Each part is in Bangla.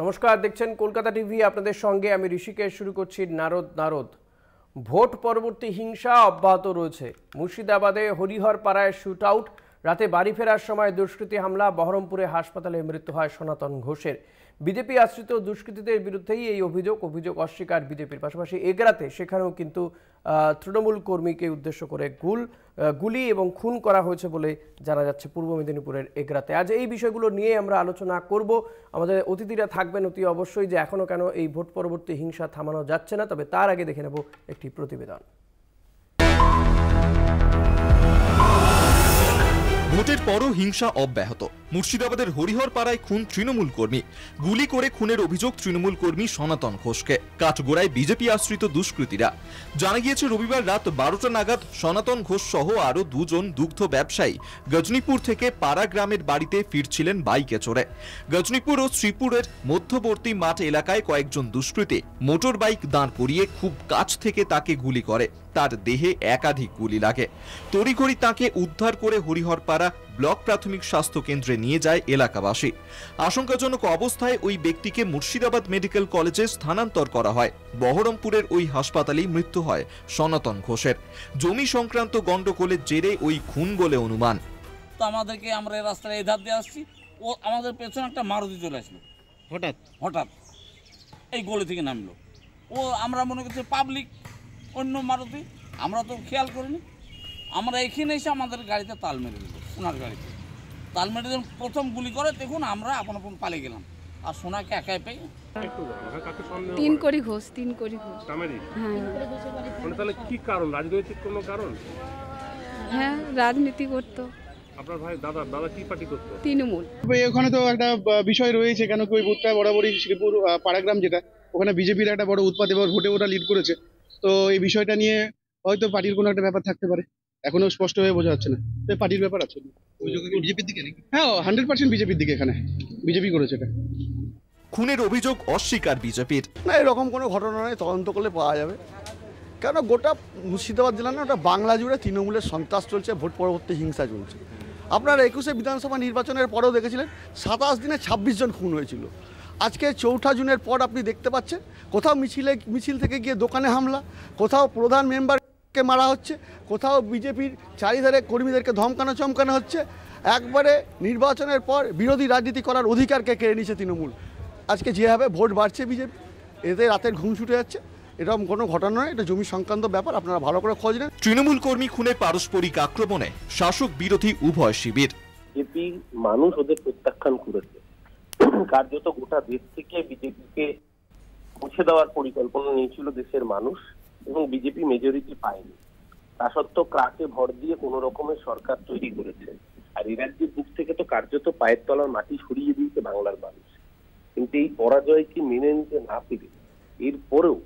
নমস্কার দেখছেন কলকাতা টিভি আপনাদের সঙ্গে আমি ঋষিকেশ শুরু করছি নারদ নারদ ভোট পরবর্তী হিংসা অব্যাহত রয়েছে মুর্শিদাবাদে হরিহর পাড়ায় শুট আউট রাতে বাড়ি ফেরার সময় দুষ্কৃতী হামলা বহরমপুরে হাসপাতালে মৃত্যু হয় সনাতন ঘোষের বিজেপি আশ্রিত দুষ্কৃতীদের বিরুদ্ধেই এই অভিযোগ অভিযোগ অস্বীকার বিজেপির পাশাপাশি এগরাতে সেখানেও কিন্তু তৃণমূল কর্মীকে উদ্দেশ্য করে গুল গুলি এবং খুন করা হয়েছে বলে জানা যাচ্ছে পূর্ব মেদিনীপুরের এগরাতে আজ এই বিষয়গুলো নিয়ে আমরা আলোচনা করব আমাদের অতিথিরা থাকবেন অতি অবশ্যই যে এখনও কেন এই ভোট পরবর্তী হিংসা থামানো যাচ্ছে না তবে তার আগে দেখে নেব একটি প্রতিবেদন ভোটের পরও হিংসা অব্যাহত মুর্শিদাবাদের হরিহরপাড়ায় খুন তৃণমূল কর্মী গুলি করে খুনের অভিযোগ তৃণমূল কর্মী সনাতন ঘোষকে কাঠগোড়ায় বিজেপি আশ্রিত দুষ্কৃতীরা জানা গিয়েছে রবিবার রাত বারোটা নাগাদ সনাতন ঘোষ সহ আরও দুজন দুগ্ধ ব্যবসায়ী গজনীপুর থেকে পাড়া গ্রামের বাড়িতে ফিরছিলেন বাইকে চড়ে গজনীপুর ও শ্রীপুরের মধ্যবর্তী মাঠ এলাকায় কয়েকজন দুষ্কৃতী মোটর বাইক দাঁড় করিয়ে খুব কাছ থেকে তাকে গুলি করে তার দেহে একাধিক গুলি লাগে তড়িঘড়ি তাকে উদ্ধার করে হরিহরপাড়া ব্লক প্রাথমিক স্বাস্থ্য কেন্দ্রে নিয়ে যায় এলাকাবাসী আশঙ্কাজনক অবস্থায় ওই ব্যক্তিকে মুর্শিদাবাদ মেডিকেল কলেজে স্থানান্তর করা হয় বহরমপুরের ওই হাসপাতালেই মৃত্যু হয় সনাতন ঘোষের জমি সংক্রান্ত গণ্ডগোলের জেরে ওই খুন বলে অনুমান তো আমাদেরকে আমরা রাস্তায় এধার দিয়ে আসছি ও আমাদের পেছনে একটা মারুতি চলে আসলো হঠাৎ হঠাৎ এই গলি থেকে নামলো ও আমরা মনে করছি পাবলিক অন্য মারুতি আমরা তো খেয়াল করিনি আমরা এখানে এসে আমাদের গাড়িতে তাল মেরে দিল সোনার গাড়িতে তাল মেরে যখন প্রথম গুলি করে দেখুন আমরা আপন আপন পালিয়ে গেলাম আর সোনাকে একাই পেয়ে হ্যাঁ, তিন করি ঘোষ তিন করি ঘোষ হ্যাঁ। মানে তাহলে কি কারণ রাজনৈতিক কোনো কারণ হ্যাঁ রাজনীতি করতো আপনার ভাই দাদা ওখানে তো একটা বিষয় রয়েছে কেন বরাবরই শ্রীপুর পাড়াগ্রাম যেটা ওখানে বিজেপির একটা বড় উৎপাত এবার ভোটে ওটা লিড করেছে তো এই বিষয়টা নিয়ে হয়তো পার্টির কোনো একটা ব্যাপার থাকতে পারে এখনো স্পষ্ট হয়ে বোঝা যাচ্ছে না তো পার্টির ব্যাপার আছে হ্যাঁ হান্ড্রেড পার্সেন্ট বিজেপির দিকে এখানে বিজেপি করেছে এটা খুনের অভিযোগ অস্বীকার বিজেপির না এরকম কোনো ঘটনা নয় তদন্ত করলে পাওয়া যাবে কেন গোটা মুর্শিদাবাদ জেলা না ওটা বাংলা জুড়ে তৃণমূলের সন্ত্রাস চলছে ভোট পরবর্তী হিংসা চলছে আপনারা একুশে বিধানসভা নির্বাচনের পরেও দেখেছিলেন সাতাশ দিনে ছাব্বিশ জন খুন হয়েছিল আজকে চৌঠা জুনের পর আপনি দেখতে পাচ্ছেন কোথাও মিছিলে মিছিল থেকে গিয়ে দোকানে হামলা কোথাও প্রধান মেম্বারকে মারা হচ্ছে কোথাও বিজেপির চারিধারে কর্মীদেরকে ধমকানো চমকানো হচ্ছে একবারে নির্বাচনের পর বিরোধী রাজনীতি করার অধিকারকে কেড়ে নিয়েছে তৃণমূল আজকে যেভাবে ভোট বাড়ছে বিজেপি এতে রাতের ঘুম ছুটে যাচ্ছে এরকম কোনো ঘটনা নয় এটা জমি সংক্রান্ত ব্যাপার আপনারা ভালো করে খোঁজ নেন তৃণমূল কর্মী খুনে পারস্পরিক আক্রমণে শাসক বিরোধী উভয় শিবির মানুষ ওদের প্রত্যাখ্যান করেছে কার্যত গোটা দেশ থেকে বিজেপিকে মুছে দেওয়ার পরিকল্পনা নিয়েছিল দেশের মানুষ এবং বিজেপি মেজরিটি পায়নি তা সত্ত্বেও ক্রাকে ভর দিয়ে কোন রকমের সরকার তৈরি করেছে আর এ রাজ্যের দিক থেকে তো কার্যত পায়ের তলার মাটি সরিয়ে দিয়েছে বাংলার মানুষ কিন্তু এই পরাজয়কে মেনে নিতে না পেরে এরপরেও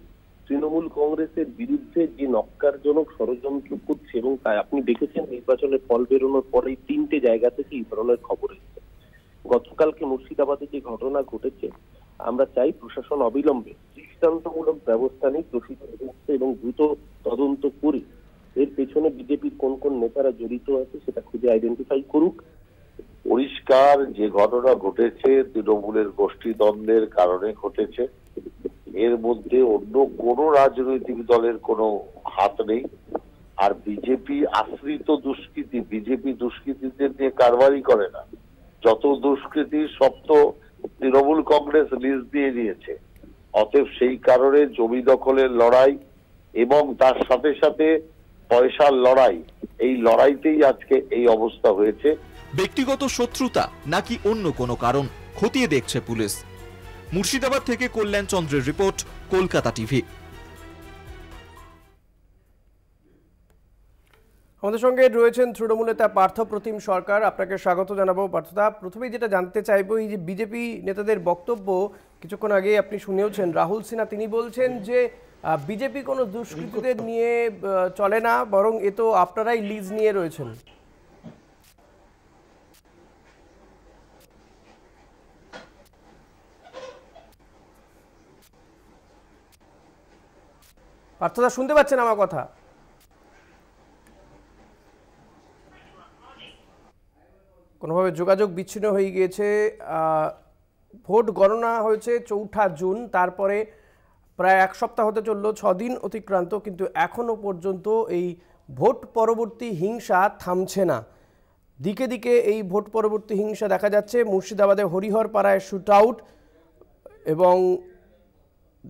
তৃণমূল কংগ্রেসের বিরুদ্ধে যে নক্কারজনক ষড়যন্ত্র করছে এবং তাই আপনি দেখেছেন নির্বাচনের ফল বেরোনোর পরে তিনটে জায়গা থেকে এই ধরনের খবর এসেছে গতকালকে মুর্শিদাবাদে যে ঘটনা ঘটেছে আমরা চাই প্রশাসন অবিলম্বে দৃষ্টান্তমূলক ব্যবস্থা নিয়ে দোষী এবং দ্রুত তদন্ত করি এর পেছনে বিজেপির কোন কোন নেতারা জড়িত আছে সেটা খুঁজে আইডেন্টিফাই করুক পরিষ্কার যে ঘটনা ঘটেছে তৃণমূলের গোষ্ঠী দ্বন্দ্বের কারণে ঘটেছে এর মধ্যে অন্য কোন রাজনৈতিক দলের কোন হাত নেই আর বিজেপি আশ্রিত দুষ্কৃতি বিজেপি দুষ্কৃতিদের নিয়ে কারবারই করে না যত দুষ্কৃতি সব তো তৃণমূল কংগ্রেস লিজ দিয়ে নিয়েছে অতএব সেই কারণে জমি দখলের লড়াই এবং তার সাথে সাথে পয়সার লড়াই এই লড়াইতেই আজকে এই অবস্থা হয়েছে ব্যক্তিগত শত্রুতা নাকি অন্য কোনো কারণ খতিয়ে দেখছে পুলিশ মুর্শিদাবাদ থেকে কল্যাণ চন্দ্রের রিপোর্ট কলকাতা টিভি আমাদের সঙ্গে রয়েছেন তৃণমূল নেতা পার্থ প্রতিম সরকার আপনাকে স্বাগত জানাবো পার্থদা প্রথমেই যেটা জানতে চাইবো এই যে বিজেপি নেতাদের বক্তব্য কিছুক্ষণ আগে আপনি শুনেওছেন রাহুল সিনহা তিনি বলছেন যে বিজেপি কোনো দুষ্কৃতীদের নিয়ে চলে না বরং এ তো আপনারাই লিজ নিয়ে রয়েছেন পার্থদা শুনতে পাচ্ছেন আমার কথা কোনোভাবে যোগাযোগ বিচ্ছিন্ন হয়ে গিয়েছে ভোট গণনা হয়েছে চৌঠা জুন তারপরে প্রায় এক সপ্তাহ হতে চলল ছদিন অতিক্রান্ত কিন্তু এখনও পর্যন্ত এই ভোট পরবর্তী হিংসা থামছে না দিকে দিকে এই ভোট পরবর্তী হিংসা দেখা যাচ্ছে মুর্শিদাবাদে হরিহর পাড়ায় শ্যুট আউট এবং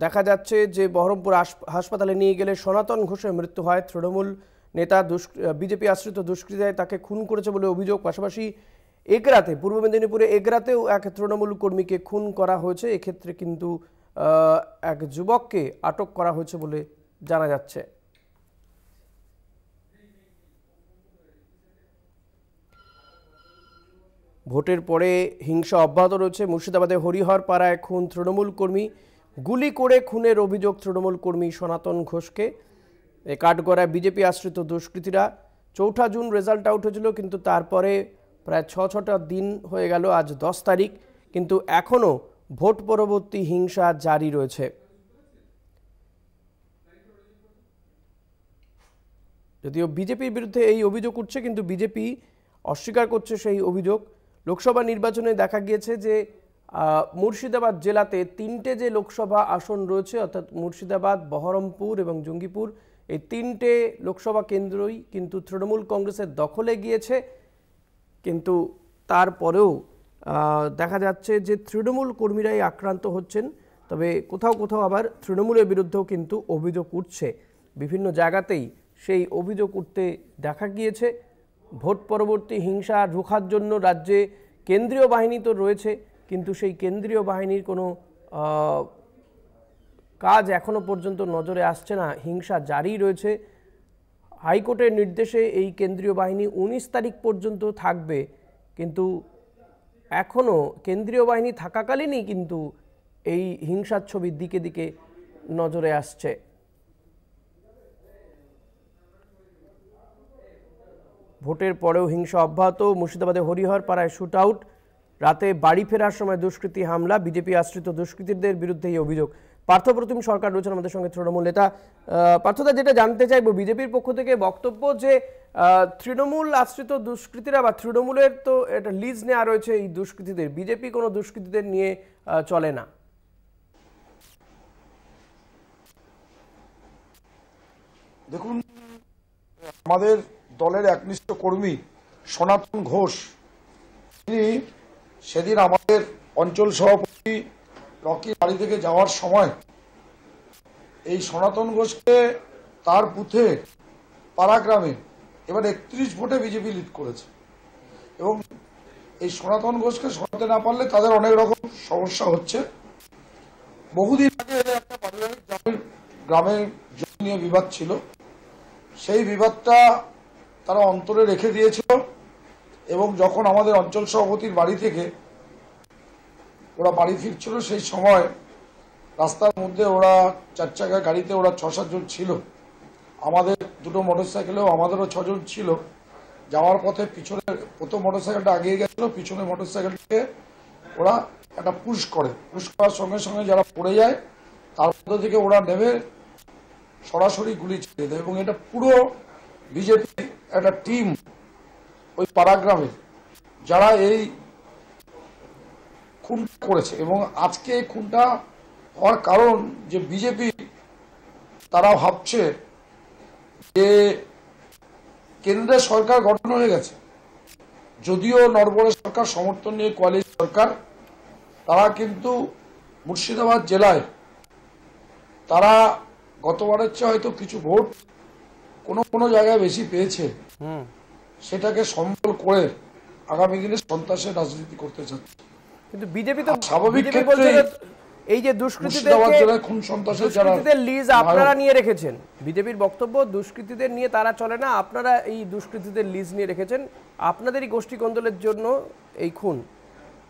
দেখা যাচ্ছে যে বহরমপুর হাসপাতালে নিয়ে গেলে সনাতন ঘোষের মৃত্যু হয় তৃণমূল নেতা দুষ্ বিজেপি আশ্রিত দুষ্কৃতায় তাকে খুন করেছে বলে অভিযোগ পাশাপাশি এগরাতে পূর্ব মেদিনীপুরে এগরাতেও এক তৃণমূল কর্মীকে খুন করা হয়েছে এক্ষেত্রে কিন্তু এক যুবককে আটক করা হয়েছে বলে জানা যাচ্ছে ভোটের পরে হিংসা অব্যাহত রয়েছে মুর্শিদাবাদে হরিহর পাড়ায় খুন তৃণমূল কর্মী গুলি করে খুনের অভিযোগ তৃণমূল কর্মী সনাতন ঘোষকে কাঠগড়ায় বিজেপি আশ্রিত দুষ্কৃতীরা চৌঠা জুন রেজাল্ট আউট হয়েছিল কিন্তু তারপরে প্রায় ছ ছটা দিন হয়ে গেল আজ দশ তারিখ কিন্তু এখনও ভোট পরবর্তী হিংসা জারি রয়েছে যদিও বিজেপির বিরুদ্ধে এই অভিযোগ উঠছে কিন্তু বিজেপি অস্বীকার করছে সেই অভিযোগ লোকসভা নির্বাচনে দেখা গিয়েছে যে মুর্শিদাবাদ জেলাতে তিনটে যে লোকসভা আসন রয়েছে অর্থাৎ মুর্শিদাবাদ বহরমপুর এবং জঙ্গিপুর এই তিনটে লোকসভা কেন্দ্রই কিন্তু তৃণমূল কংগ্রেসের দখলে গিয়েছে কিন্তু তারপরেও দেখা যাচ্ছে যে তৃণমূল কর্মীরাই আক্রান্ত হচ্ছেন তবে কোথাও কোথাও আবার তৃণমূলের বিরুদ্ধেও কিন্তু অভিযোগ উঠছে বিভিন্ন জায়গাতেই সেই অভিযোগ উঠতে দেখা গিয়েছে ভোট পরবর্তী হিংসা রোখার জন্য রাজ্যে কেন্দ্রীয় বাহিনী তো রয়েছে কিন্তু সেই কেন্দ্রীয় বাহিনীর কোনো কাজ এখনও পর্যন্ত নজরে আসছে না হিংসা জারি রয়েছে হাইকোর্টের নির্দেশে এই কেন্দ্রীয় বাহিনী উনিশ তারিখ পর্যন্ত থাকবে কিন্তু এখনও কেন্দ্রীয় বাহিনী থাকাকালীনই কিন্তু এই হিংসার ছবির দিকে দিকে নজরে আসছে ভোটের পরেও হিংসা অব্যাহত মুর্শিদাবাদে হরিহর পাড়ায় শুট আউট রাতে বাড়ি ফেরার সময় দুষ্কৃতি হামলা বিজেপি আশ্রিত দুষ্কৃতীদের বিরুদ্ধে এই অভিযোগ পার্থপ্রতিম সরকার রয়েছেন আমাদের সঙ্গে তৃণমূল নেতা পার্থদা যেটা জানতে চাইবো বিজেপির পক্ষ থেকে বক্তব্য যে তৃণমূল আশ্রিত দুষ্কৃতীরা বা তৃণমূলের তো এটা লিজ নেওয়া রয়েছে এই দুষ্কৃতীদের বিজেপি কোনো দুষ্কৃতীদের নিয়ে চলে না দেখুন আমাদের দলের একনিষ্ঠ কর্মী সনাতন ঘোষ তিনি সেদিন আমাদের অঞ্চল সভাপতি রকি বাড়ি থেকে যাওয়ার সময় এই সনাতন ঘোষকে তার বুথে পারাগ্রামে এবার একত্রিশ ভোটে বিজেপি লিড করেছে এবং এই সনাতন ঘোষকে সরাতে না পারলে তাদের অনেক রকম সমস্যা হচ্ছে বহুদিন আগে একটা পারিবারিক গ্রামের গ্রামে জমি নিয়ে বিবাদ ছিল সেই বিবাদটা তারা অন্তরে রেখে দিয়েছিল এবং যখন আমাদের অঞ্চল সভাপতির বাড়ি থেকে ওরা বাড়ি ফিরছিল সেই সময় রাস্তার মধ্যে ওরা চার চাকা গাড়িতে ওরা ছ সাতজন ছিল আমাদের দুটো মোটর সাইকেলেও আমাদেরও ছজন ছিল যাওয়ার পথে পিছনে প্রথম মোটর সাইকেলটা আগিয়ে গেছিলো পিছনে মোটর সাইকেলটাকে ওরা একটা পুশ করে পুশ করার সঙ্গে সঙ্গে যারা পড়ে যায় তার মধ্যে থেকে ওরা নেমে সরাসরি গুলি ছেড়ে দেয় এবং এটা পুরো বিজেপি একটা টিম ওই গ্রামে যারা এই খুন করেছে এবং আজকে এই খুনটা হওয়ার কারণ যে বিজেপি তারা ভাবছে যে কেন্দ্রের সরকার গঠন হয়ে গেছে যদিও নরবরের সরকার সমর্থন নিয়ে কোয়ালিজ সরকার তারা কিন্তু মুর্শিদাবাদ জেলায় তারা গতবারের চেয়ে হয়তো কিছু ভোট কোনো কোনো জায়গায় বেশি পেয়েছে সেটাকে সম্বল করে আগামী দিনে সন্ত্রাসের রাজনীতি করতে চাচ্ছে কিন্তু বিজেপি তো স্বাভাবিক বলছে এই যে দুষ্কৃতীদের লিজ আপনারা নিয়ে রেখেছেন বিজেপির বক্তব্য দুষ্কৃতীদের নিয়ে তারা চলে না আপনারা এই দুষ্কৃতীদের লিজ নিয়ে রেখেছেন আপনাদেরই গোষ্ঠী কন্দলের জন্য এই খুন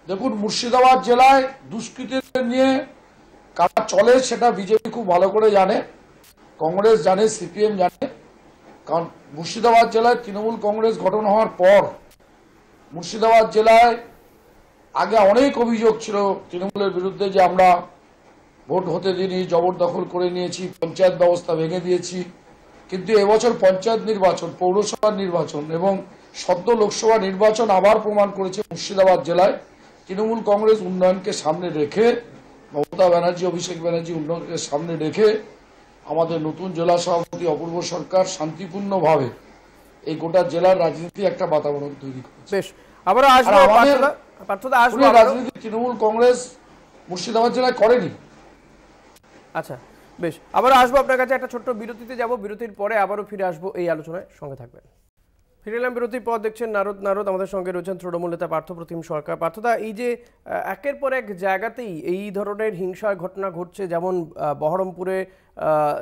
দেখুন মুর্শিদাবাদ জেলায় দুষ্কৃতীদের নিয়ে কারা চলে সেটা বিজেপি খুব ভালো করে জানে কংগ্রেস জানে সিপিএম জানে কারণ মুর্শিদাবাদ জেলায় তৃণমূল কংগ্রেস গঠন হওয়ার পর মুর্শিদাবাদ জেলায় আগে অনেক অভিযোগ ছিল তৃণমূলের বিরুদ্ধে যে আমরা ভোট হতে দিনই জবরদখল করে নিয়েছি পঞ্চায়েত ব্যবস্থা ভেঙে দিয়েছি কিন্তু এবছর পঞ্চায়েত নির্বাচন পৌরসভা নির্বাচন এবং সদ্য লোকসভা নির্বাচন আবার প্রমাণ করেছে মুর্শিদাবাদ জেলায় তৃণমূল কংগ্রেস উন্নয়নকে সামনে রেখে মমতা ব্যানার্জি অভিষেক ব্যানার্জি উন্নয়নকে সামনে রেখে আমাদের নতুন জেলা সভাপতি অপূর্ব সরকার শান্তিপূর্ণভাবে এই গোটা জেলার রাজনীতি একটা বাতাবরণ তৈরি করেছে আবার আমাদের পার্থদা আসবে তৃণমূল কংগ্রেস মুর্শিদাবাদ জেলায় আচ্ছা, সরকার পার্থদা এই যে একের পর এক জায়গাতেই এই ধরনের হিংসার ঘটনা ঘটছে যেমন বহরমপুরে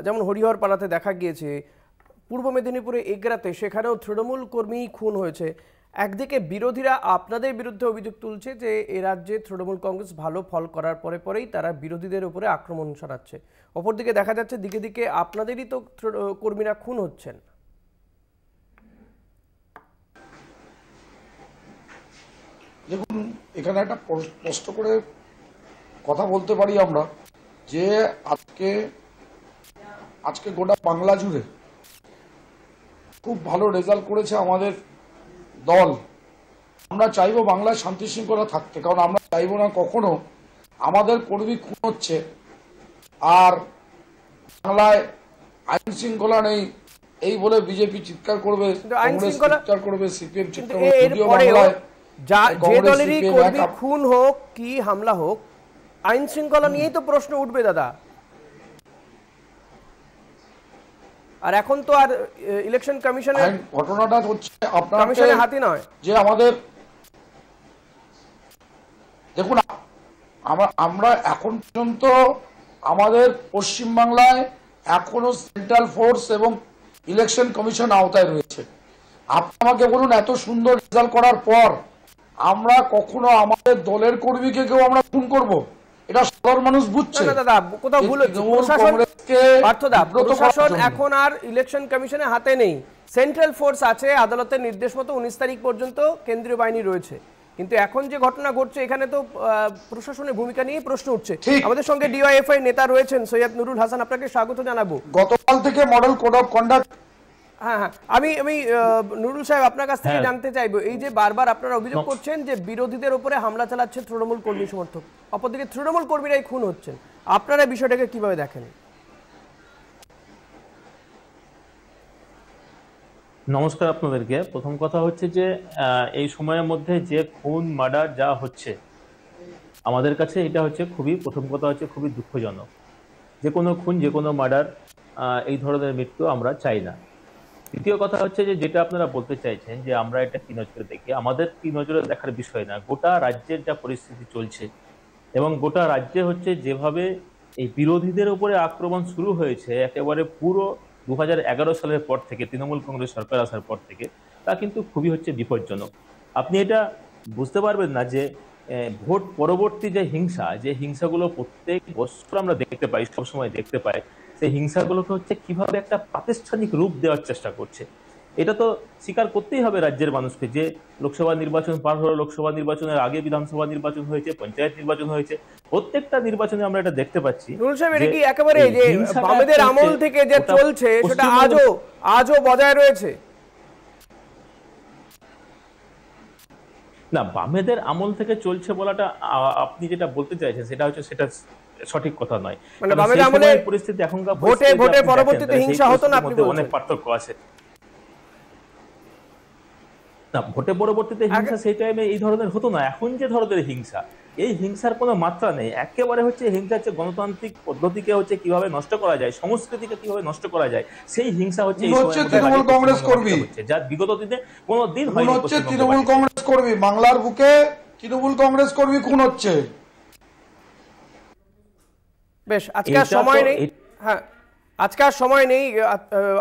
যেমন হরিহরপাড়াতে দেখা গিয়েছে পূর্ব মেদিনীপুরে এগরাতে সেখানেও তৃণমূল কর্মী খুন হয়েছে একদিকে বিরোধীরা আপনাদের বিরুদ্ধে অভিযোগ তুলছে যে এ রাজ্যে তৃণমূল কংগ্রেস ভালো ফল করার পরে পরেই তারা বিরোধীদের উপরে আক্রমণ সারাচ্ছে অপরদিকে দেখা যাচ্ছে দিকে দিকে আপনাদেরই তো কর্মীরা খুন হচ্ছেন দেখুন এখানে একটা স্পষ্ট করে কথা বলতে পারি আমরা যে আজকে আজকে গোটা বাংলা জুড়ে খুব ভালো রেজাল্ট করেছে আমাদের দল আমরা চাইবো বাংলায় শান্তি শৃঙ্খলা থাকতে কারণ আমরা চাইবো না কখনো আমাদের কর্মী খুন হচ্ছে আর বাংলায় আইন শৃঙ্খলা নেই এই বলে বিজেপি চিৎকার করবে চিৎকার করবে সিপিএম চিৎকার যে দলেরই খুন হোক কি হামলা হোক আইন শৃঙ্খলা নিয়েই তো প্রশ্ন উঠবে দাদা আর এখন তো আর ইলেকশন কমিশনের ঘটনাটা হচ্ছে আপনার কমিশনের হাতে নয় যে আমাদের দেখুন আমরা আমরা এখন পর্যন্ত আমাদের পশ্চিমবাংলায় এখনো সেন্ট্রাল ফোর্স এবং ইলেকশন কমিশন আওতায় রয়েছে আপনি আমাকে বলুন এত সুন্দর রেজাল্ট করার পর আমরা কখনো আমাদের দলের কর্মীকে কেউ আমরা ফোন করব এটা সাধারণ মানুষ বুঝছে দাদা কোথাও ভুল হচ্ছে আজকে অর্থদা প্রশাসন এখন আর ইলেকশন কমিশনে হাতে নেই সেন্ট্রাল ফোর্স আছে আদালতের নির্দেশ মতো উনিশ তারিখ পর্যন্ত কেন্দ্রীয় বাহিনী রয়েছে কিন্তু এখন যে ঘটনা ঘটছে এখানে তো প্রশাসনের ভূমিকা নিয়ে প্রশ্ন উঠছে আমাদের সঙ্গে ডিওয়াইএফআই নেতা রয়েছেন সৈয়দ নুরুল হাসান আপনাকে স্বাগত জানাবো গতকাল থেকে মডেল কোড অফ কন্ডাক্ট হ্যাঁ হ্যাঁ আমি আমি নুরুল সাহেব আপনার কাছ থেকে হ্যাঁ। জানতে চাইবো এই যে বারবার আপনারা অভিযোগ করছেন যে বিরোধীদের উপরে হামলা চালাচ্ছে তৃণমূল কর্মী সমর্থক অপরদিকে তৃণমূল কর্মীরাই খুন হচ্ছেন আপনারা বিষয়টাকে কিভাবে দেখেন নমস্কার আপনাদেরকে প্রথম কথা হচ্ছে যে এই সময়ের মধ্যে যে খুন মার্ডার যা হচ্ছে আমাদের কাছে এটা হচ্ছে খুবই প্রথম কথা হচ্ছে খুবই দুঃখজনক যে কোনো খুন যে কোনো মার্ডার এই ধরনের মৃত্যু আমরা চাই না দ্বিতীয় কথা হচ্ছে যে যেটা আপনারা বলতে চাইছেন যে আমরা এটা কি নজরে দেখি আমাদের কি নজরে দেখার বিষয় না গোটা রাজ্যের যা পরিস্থিতি চলছে এবং গোটা রাজ্যে হচ্ছে যেভাবে এই বিরোধীদের উপরে আক্রমণ শুরু হয়েছে একেবারে পুরো দু সালের পর থেকে তৃণমূল কংগ্রেস সরকার আসার পর থেকে তা কিন্তু খুবই হচ্ছে বিপজ্জনক আপনি এটা বুঝতে পারবেন না যে ভোট পরবর্তী যে হিংসা যে হিংসাগুলো প্রত্যেক বছর আমরা দেখতে পাই সবসময় দেখতে পাই সেই হিংসাগুলোকে হচ্ছে কিভাবে একটা প্রাতিষ্ঠানিক রূপ দেওয়ার চেষ্টা করছে এটা তো স্বীকার করতেই হবে রাজ্যের মানুষকে যে লোকসভা নির্বাচন পার হলো লোকসভা নির্বাচনের আগে বিধানসভা নির্বাচন হয়েছে পঞ্চায়েত নির্বাচন হয়েছে প্রত্যেকটা নির্বাচনে আমরা এটা দেখতে পাচ্ছি একেবারে যে বামেদের আমল থেকে যে চলছে সেটা আজও আজও বজায় রয়েছে না বামেদের আমল থেকে চলছে বলাটা আপনি যেটা বলতে চাইছেন সেটা হচ্ছে সেটা সঠিক কথা নয় মানে পরিস্থিতি এখনকার ভোটে ভোটে পরবর্তীতে হিংসা হতো না অনেক পার্থক্য আছে না ভোটে পরবর্তীতে হিংসা সেই টাইমে এই ধরনের হতো না এখন যে ধরনের হিংসা এই হিংসার কোনো মাত্রা নেই একেবারে হচ্ছে হিংসা হচ্ছে গণতান্ত্রিক পদ্ধতিকে হচ্ছে কিভাবে নষ্ট করা যায় সংস্কৃতিকে কিভাবে নষ্ট করা যায় সেই হিংসা হচ্ছে তৃণমূল কংগ্রেস করবি যা বিগত দিনে কোনো দিন হচ্ছে তৃণমূল কংগ্রেস করবি বাংলার বুকে তৃণমূল কংগ্রেস করবি কোন হচ্ছে বেশ আজকে সময় নেই হ্যাঁ আজকে আর সময় নেই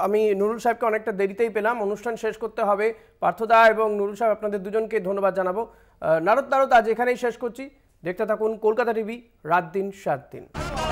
আমি নুরুল সাহেবকে অনেকটা দেরিতেই পেলাম অনুষ্ঠান শেষ করতে হবে পার্থদা এবং নুরুল সাহেব আপনাদের দুজনকে ধন্যবাদ জানাবো নারদ নারদ আজ এখানেই শেষ করছি দেখতে থাকুন কলকাতা টিভি রাত দিন সাত দিন